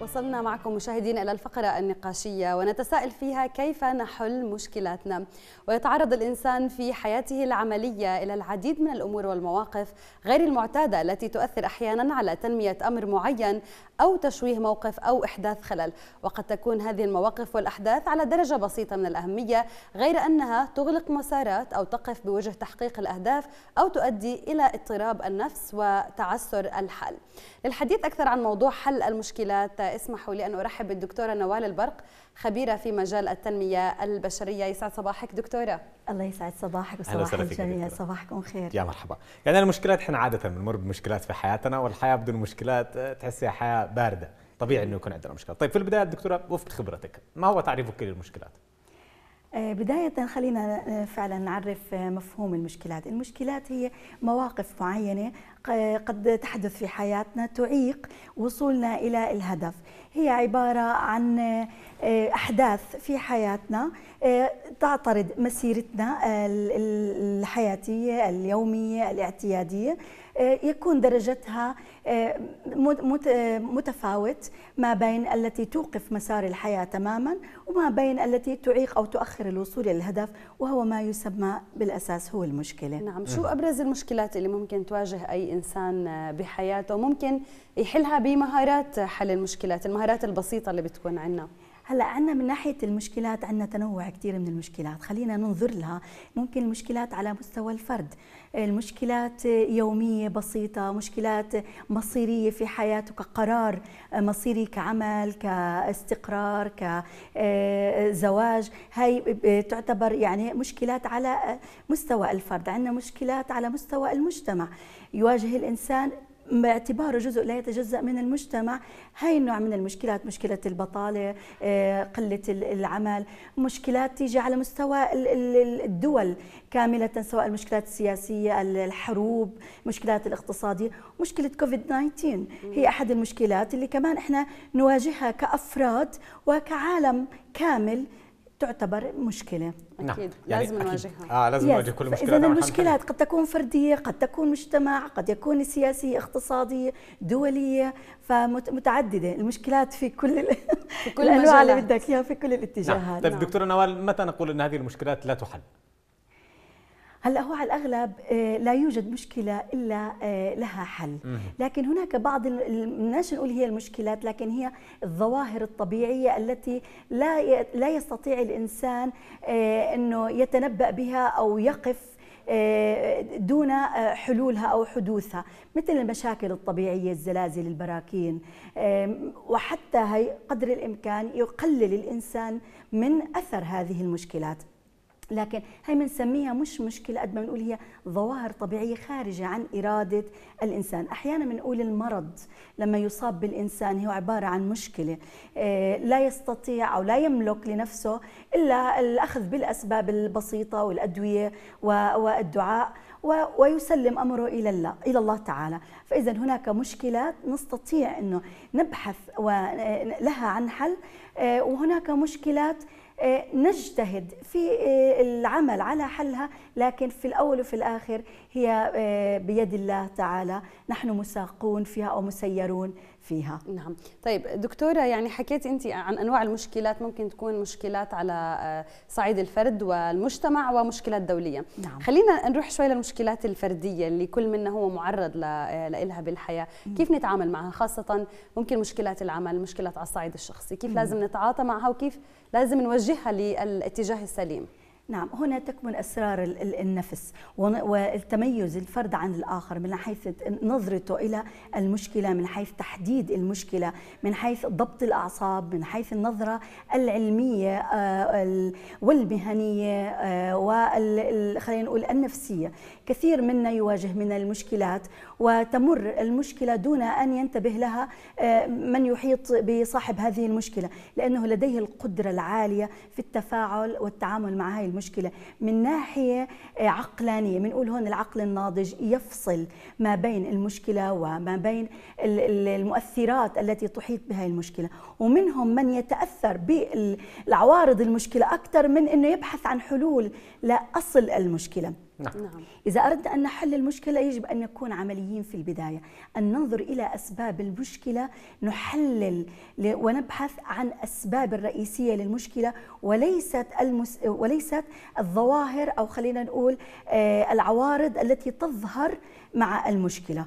وصلنا معكم مشاهدين إلى الفقرة النقاشية ونتساءل فيها كيف نحل مشكلاتنا ويتعرض الإنسان في حياته العملية إلى العديد من الأمور والمواقف غير المعتادة التي تؤثر أحيانا على تنمية أمر معين أو تشويه موقف أو إحداث خلل وقد تكون هذه المواقف والأحداث على درجة بسيطة من الأهمية غير أنها تغلق مسارات أو تقف بوجه تحقيق الأهداف أو تؤدي إلى اضطراب النفس وتعسر الحل للحديث أكثر عن موضوع حل المشكلات اسمحوا لي أن أرحب بالدكتورة نوال البرق خبيرة في مجال التنمية البشرية يسعد صباحك دكتورة الله يسعد صباحك وصباح الجميع صباحكم خير يا مرحبا يعني المشكلات احنا عادة بنمر بمشكلات في حياتنا والحياة بدون مشكلات آه، تحسها حياة باردة طبيعي انه يكون عندنا مشكلات طيب في البداية دكتورة وفق خبرتك ما هو تعريفك للمشكلات؟ آه، بداية خلينا آه، فعلا نعرف مفهوم المشكلات، المشكلات هي مواقف معينة قد تحدث في حياتنا تعيق وصولنا الى الهدف هي عباره عن آه، احداث في حياتنا آه، تعترض مسيرتنا آه، الحياتيه اليوميه الاعتياديه يكون درجتها متفاوت ما بين التي توقف مسار الحياه تماما وما بين التي تعيق او تؤخر الوصول الى الهدف وهو ما يسمى بالاساس هو المشكله نعم شو ابرز المشكلات اللي ممكن تواجه اي الانسان بحياته ممكن يحلها بمهارات حل المشكلات المهارات البسيطه اللي بتكون عندنا هلا عندنا من ناحيه المشكلات عندنا تنوع كثير من المشكلات خلينا ننظر لها ممكن المشكلات على مستوى الفرد المشكلات يوميه بسيطه مشكلات مصيريه في حياتك قرار مصيري كعمل كاستقرار كزواج آه، هي تعتبر يعني مشكلات على مستوى الفرد عندنا مشكلات على مستوى المجتمع يواجه الانسان باعتباره جزء لا يتجزا من المجتمع هاي النوع من المشكلات مشكله البطاله آه، قله العمل مشكلات تيجي على مستوى الدول كامله سواء المشكلات السياسيه الحروب مشكلات الاقتصاديه مشكله كوفيد 19 هي احد المشكلات اللي كمان احنا نواجهها كافراد وكعالم كامل تعتبر مشكلة نعم. أكيد يعني لازم نواجهها آه لازم نواجه كل مشكلة إذا المشكلات قد تكون فردية قد تكون مجتمع قد يكون سياسية اقتصادية دولية فمتعددة المشكلات في كل ال... في كل الأنواع اللي بدك إياها في كل الاتجاهات نعم. طيب نعم. دكتورة نوال متى نقول أن هذه المشكلات لا تحل؟ هلا هو على الاغلب آه، لا يوجد مشكله الا آه، لها حل لكن هناك بعض بدناش نقول هي المشكلات لكن هي الظواهر الطبيعيه التي لا لا يستطيع الانسان آه، انه يتنبأ بها او يقف دون حلولها او حدوثها مثل المشاكل الطبيعيه الزلازل البراكين وحتى هي قدر الامكان يقلل الانسان من اثر هذه المشكلات لكن هي بنسميها مش مشكله قد ما بنقول هي ظواهر طبيعيه خارجه عن اراده الانسان، احيانا بنقول المرض لما يصاب بالانسان هو عباره عن مشكله آه، لا يستطيع او لا يملك لنفسه الا الاخذ بالاسباب البسيطه والادويه والدعاء ويسلم امره الى الله الى الله تعالى، فإذا هناك مشكلات نستطيع أنه نبحث لها عن حل آه، وهناك مشكلات آه، نجتهد في آه، العمل على حلها لكن في الأول وفي الآخر هي بيد الله تعالى نحن مساقون فيها أو مسيرون فيها نعم طيب دكتوره يعني حكيت انت عن انواع المشكلات ممكن تكون مشكلات على آه، صعيد الفرد والمجتمع ومشكلات دوليه نعم. خلينا نروح شوي للمشكلات الفرديه اللي كل منا هو معرض آه، لها بالحياه مم. كيف نتعامل معها خاصه ممكن مشكلات العمل مشكلات على الصعيد الشخصي كيف مم. لازم نتعاطى معها وكيف لازم نوجهها للاتجاه السليم نعم هنا تكمن اسرار النفس والتميز الفرد عن الاخر من حيث نظرته الى المشكله من حيث تحديد المشكله من حيث ضبط الاعصاب من حيث النظره العلميه آه، والمهنيه آه، وخلينا نقول النفسيه كثير منا يواجه من المشكلات وتمر المشكله دون ان ينتبه لها آه، من يحيط بصاحب هذه المشكله لانه لديه القدره العاليه في التفاعل والتعامل مع هذه المشكله من ناحيه آه، عقلانيه بنقول هون العقل الناضج يفصل ما بين المشكله وما بين المؤثرات التي تحيط بها المشكله ومنهم من يتاثر بالعوارض المشكله اكثر من انه يبحث عن حلول لاصل المشكله نعم. نعم. إذا أردنا أن نحل المشكلة يجب أن نكون عمليين في البداية أن ننظر إلى أسباب المشكلة نحلل ونبحث عن أسباب الرئيسية للمشكلة وليست, المس... وليست الظواهر أو خلينا نقول آه، العوارض التي تظهر مع المشكلة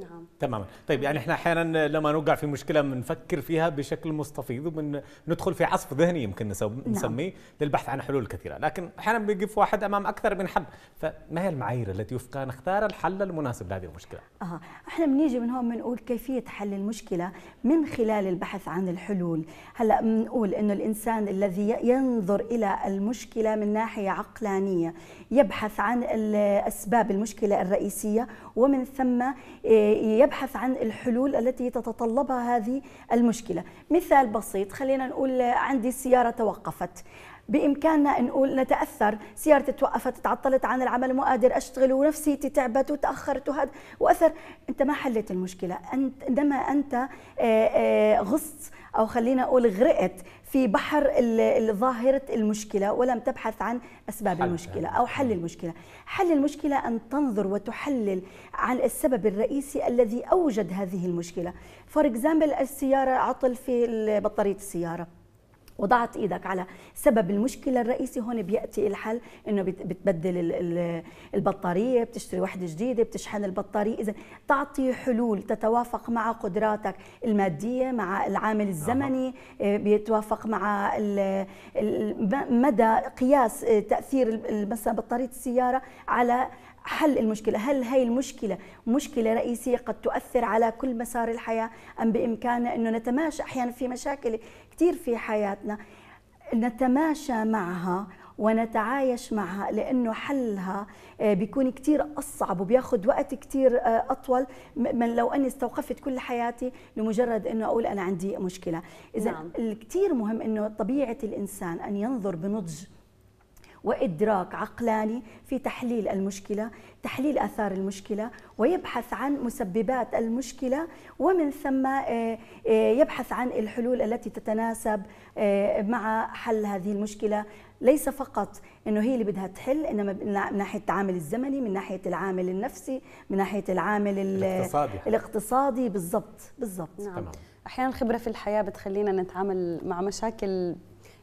نعم تماما طيب يعني احنا احيانا لما نوقع في مشكله بنفكر فيها بشكل مستفيض وبندخل في عصف ذهني يمكن نعم. نسميه نعم. للبحث عن حلول كثيره لكن احيانا بيقف واحد امام اكثر من حل فما هي المعايير التي وفقها نختار الحل المناسب لهذه المشكله اه احنا بنيجي من هون بنقول كيفيه حل المشكله من خلال البحث عن الحلول هلا بنقول انه الانسان الذي ينظر الى المشكله من ناحيه عقلانيه يبحث عن اسباب المشكله الرئيسيه ومن ثم إيه يبحث عن الحلول التي تتطلبها هذه المشكله مثال بسيط خلينا نقول عندي السياره توقفت بامكاننا نقول نتاثر سيارتي توقفت تعطلت عن العمل مو قادر اشتغل ونفسيتي تعبت وتاخرت وهذا واثر انت ما حلت المشكله انت عندما انت آه، آه، غصت او خلينا اقول غرقت في بحر ظاهره المشكله ولم تبحث عن اسباب حل. المشكله او حل المشكله حل المشكله ان تنظر وتحلل عن السبب الرئيسي الذي اوجد هذه المشكله فور اكزامبل السياره عطل في بطاريه السياره وضعت ايدك على سبب المشكله الرئيسي هون بياتي الحل انه بتبدل البطاريه بتشتري وحده جديده بتشحن البطاريه اذا تعطي حلول تتوافق مع قدراتك الماديه مع العامل الزمني آه، بيتوافق مع مدى قياس آه، تاثير مثلا بطاريه السياره على حل المشكلة هل هي المشكلة مشكلة رئيسية قد تؤثر على كل مسار الحياة أم بإمكاننا أنه نتماشى أحيانا في مشاكل كثير في حياتنا نتماشى معها ونتعايش معها لأنه حلها آه، بيكون كتير أصعب وبياخذ وقت كتير آه، أطول من لو أني استوقفت كل حياتي لمجرد أنه أقول أنا عندي مشكلة إذا نعم. كتير مهم أنه طبيعة الإنسان أن ينظر بنضج وإدراك عقلاني في تحليل المشكلة تحليل آثار المشكلة ويبحث عن مسببات المشكلة ومن ثم آه، آه، يبحث عن الحلول التي تتناسب آه، مع حل هذه المشكلة ليس فقط انه هي اللي بدها تحل انما من ناحيه التعامل الزمني من ناحيه العامل النفسي من ناحيه العامل الاقتصادي الاقتصادي بالضبط بالضبط نعم. تمام. احيانا الخبره في الحياه بتخلينا نتعامل مع مشاكل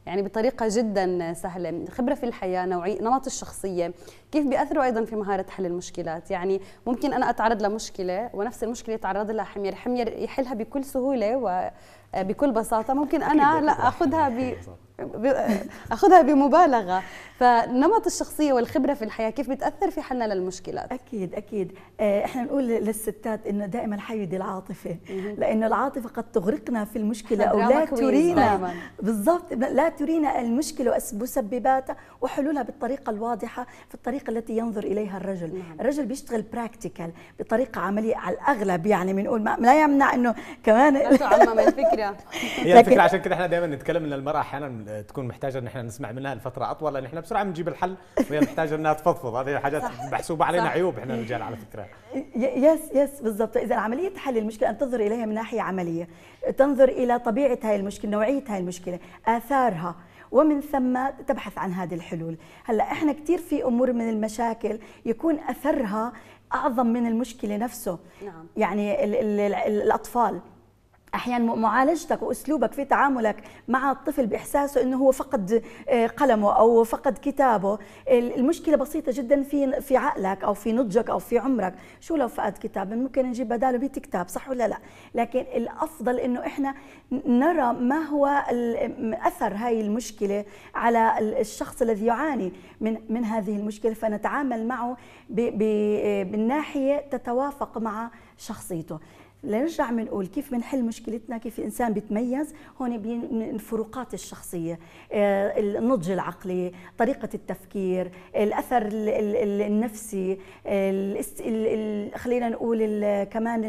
يعني بطريقة جدا سهلة خبرة في الحياة نوعي نمط الشخصية كيف بيأثروا أيضا في مهارة حل المشكلات يعني ممكن أنا أتعرض لمشكلة ونفس المشكلة يتعرض لها حمير حمير يحلها بكل سهولة وبكل بساطة ممكن أنا لا أخذها ب... أخذها بمبالغة فنمط الشخصيه والخبره في الحياه كيف بتاثر في حلنا للمشكلات اكيد اكيد آه، احنا بنقول للستات انه دائما حيدي العاطفه لانه العاطفه قد تغرقنا في المشكله او لا ترينا بالضبط لا ترينا المشكله ومسبباتها وحلولها بالطريقه الواضحه في الطريقه التي ينظر اليها الرجل نعم. الرجل بيشتغل براكتيكال بطريقه عمليه على الاغلب يعني بنقول لا يمنع انه كمان لا تعمم الفكره هي الفكره عشان كده احنا دائما نتكلم ان المراه احيانا تكون محتاجه ان احنا نسمع منها لفتره اطول لان احنا بس بسرعه بنجيب الحل وهي محتاجه انها تفضفض هذه حاجات محسوبه علينا صح. عيوب احنا الرجال على فكره يس يس بالضبط اذا عمليه حل المشكله ان تنظر اليها من ناحيه عمليه تنظر الى طبيعه هاي المشكله نوعيه هاي المشكله اثارها ومن ثم تبحث عن هذه الحلول هلا احنا كثير في امور من المشاكل يكون اثرها اعظم من المشكله نفسه نعم. يعني الـ الـ الاطفال احيانا معالجتك واسلوبك في تعاملك مع الطفل باحساسه انه هو فقد آه، قلمه او فقد كتابه المشكله بسيطه جدا في في عقلك او في نضجك او في عمرك شو لو فقد كتاب ممكن نجيب بداله 100 كتاب صح ولا لا لكن الافضل انه احنا نرى ما هو اثر هاي المشكله على الشخص الذي يعاني من من هذه المشكله فنتعامل معه آه، بالناحيه تتوافق مع شخصيته لنرجع بنقول كيف بنحل مشكلتنا كيف الانسان بيتميز هون الفروقات الشخصيه آه، النضج العقلي طريقه التفكير الاثر النفسي خلينا نقول كمان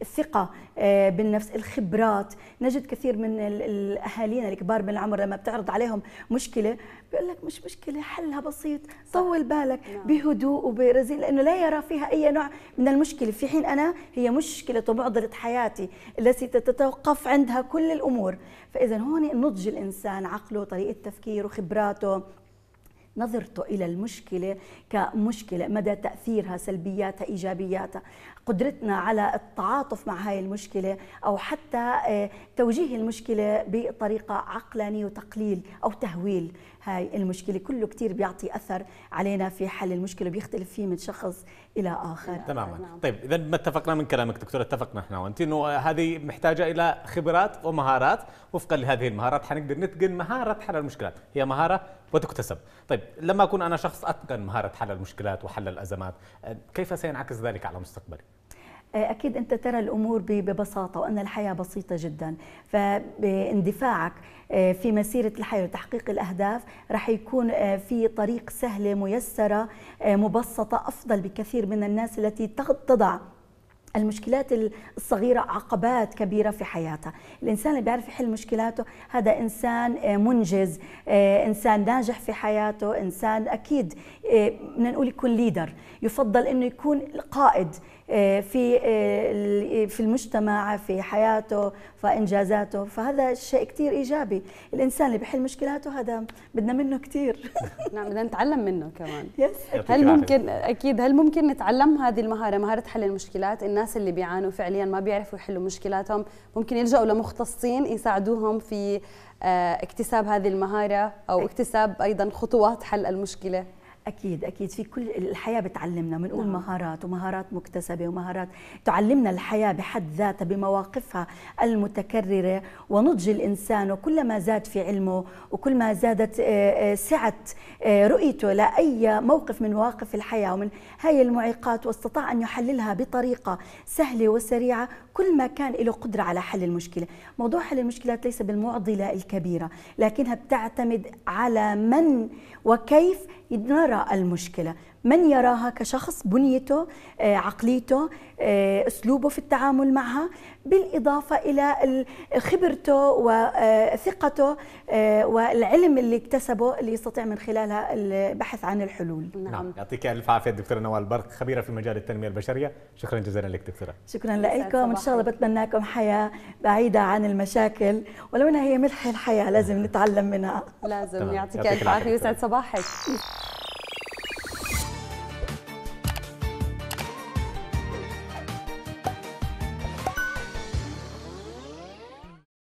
الثقه آه، بالنفس الخبرات نجد كثير من اهالينا الكبار بالعمر لما بتعرض عليهم مشكله بيقول لك مش مشكله حلها بسيط صح. طول بالك نعم. بهدوء وبرزين لانه لا يرى فيها اي نوع من المشكله في حين انا هي مشكله ومعضله حياتي التي تتوقف عندها كل الامور فاذا هون نضج الانسان عقله طريقه تفكيره خبراته نظرته إلى المشكلة كمشكلة مدى تأثيرها سلبياتها إيجابياتها قدرتنا على التعاطف مع هاي المشكلة أو حتى آه، توجيه المشكلة بطريقة عقلانية وتقليل أو تهويل هاي المشكلة كله كتير بيعطي أثر علينا في حل المشكلة بيختلف فيه من شخص إلى آخر تماما نعم. طيب إذا ما اتفقنا من كلامك دكتور اتفقنا احنا وأنت أنه هذه محتاجة إلى خبرات ومهارات وفقا لهذه المهارات حنقدر نتقن مهارة حل المشكلات هي مهارة وتكتسب طيب لما أكون أنا شخص أتقن مهارة حل المشكلات وحل الأزمات آه، كيف سينعكس ذلك على مستقبلي؟ آه، أكيد أنت ترى الأمور ببساطة وأن الحياة بسيطة جدا فاندفاعك آه، في مسيرة الحياة وتحقيق الأهداف رح يكون في طريق سهلة ميسرة مبسطة أفضل بكثير من الناس التي تضع المشكلات الصغيرة عقبات كبيرة في حياتها الإنسان اللي بيعرف يحل مشكلاته هذا إنسان آه، منجز آه، إنسان ناجح في حياته إنسان أكيد آه، نقول يكون ليدر يفضل أنه يكون قائد آه، في آه، في المجتمع في حياته فانجازاته فهذا شيء كثير ايجابي الانسان اللي بحل مشكلاته هذا بدنا منه كثير نعم بدنا نتعلم منه كمان يس هل ممكن اكيد هل ممكن نتعلم هذه المهاره مهاره حل المشكلات الناس اللي بيعانوا فعليا ما بيعرفوا يحلوا مشكلاتهم ممكن يلجأوا لمختصين يساعدوهم في آه، اكتساب هذه المهاره او اكتساب ايضا خطوات حل المشكله اكيد اكيد في كل الحياه بتعلمنا بنقول نعم. مهارات ومهارات مكتسبه ومهارات تعلمنا الحياه بحد ذاتها بمواقفها المتكرره ونضج الانسان وكلما زاد في علمه وكل ما زادت آه، آه، سعه آه، رؤيته لاي موقف من مواقف الحياه ومن هاي المعيقات واستطاع ان يحللها بطريقه سهله وسريعه كل ما كان له قدره على حل المشكله موضوع حل المشكلات ليس بالمعضله الكبيره لكنها بتعتمد على من وكيف يدار يرى المشكلة من يراها كشخص بنيته آه، عقليته آه، أسلوبه في التعامل معها بالإضافة إلى خبرته وثقته آه، والعلم اللي اكتسبه اللي يستطيع من خلالها البحث عن الحلول نعم, نعم. يعطيك ألف عافية دكتورة نوال برق خبيرة في مجال التنمية البشرية شكرا جزيلا لك دكتورة شكرا لكم إن شاء الله بتمناكم حياة بعيدة عن المشاكل ولو أنها هي ملح الحياة لازم نتعلم منها لازم يعطيك ألف عافية ويسعد صباحك